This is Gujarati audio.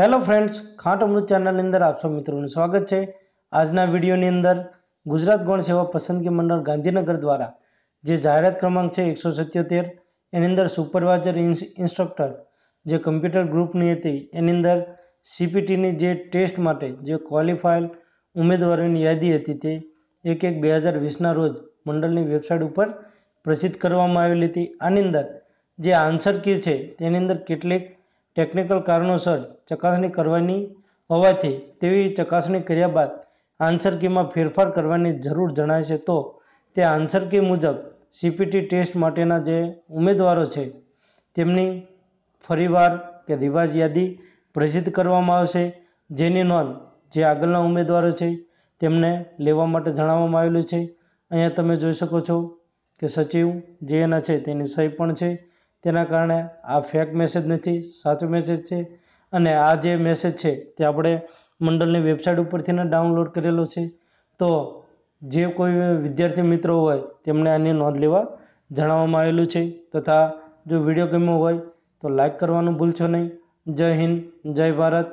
હેલો ફ્રેન્ડ્સ ખાંટ અમૃત ચેનલની અંદર આપ મિત્રોનું સ્વાગત છે આજના વિડીયોની અંદર ગુજરાત ગૌણ સેવા પસંદગી મંડળ ગાંધીનગર દ્વારા જે જાહેરાત ક્રમાંક છે એકસો સત્યોતેર એની અંદર સુપરવાઇઝર ઇન્સ્ટ્રક્ટર જે કમ્પ્યુટર ગ્રુપની હતી એની અંદર સીપીટીની જે ટેસ્ટ માટે જે ક્વોલિફાઈડ ઉમેદવારોની યાદી હતી તે એક એક બે હજાર વીસના રોજ મંડળની વેબસાઇટ ઉપર પ્રસિદ્ધ કરવામાં આવેલી હતી આની અંદર જે આન્સર કી છે તેની અંદર કેટલીક ટેકનિકલ કારણોસર ચકાસણી કરવાની હોવાથી તેવી ચકાસણી કર્યા બાદ આન્સર કીમાં ફેરફાર કરવાની જરૂર જણાશે તો તે આન્સર કી મુજબ સીપીટી ટેસ્ટ માટેના જે ઉમેદવારો છે તેમની ફરીવાર કે રિવાજ યાદી પ્રસિદ્ધ કરવામાં આવશે જેની નોંધ જે આગળના ઉમેદવારો છે તેમને લેવા માટે જણાવવામાં આવેલું છે અહીંયા તમે જોઈ શકો છો કે સચિવ જે એના છે તેની સહી પણ છે તેના કારણે આ ફેક મેસેજ નથી સાચો મેસેજ છે અને આ જે મેસેજ છે તે આપણે મંડળની વેબસાઇટ ઉપરથીને ડાઉનલોડ કરેલો છે તો જે કોઈ વિદ્યાર્થી મિત્રો હોય તેમણે આની નોંધ લેવા જણાવવામાં આવેલું છે તથા જો વિડીયો ગમ્યો હોય તો લાઈક કરવાનું ભૂલશો નહીં જય હિન્દ જય ભારત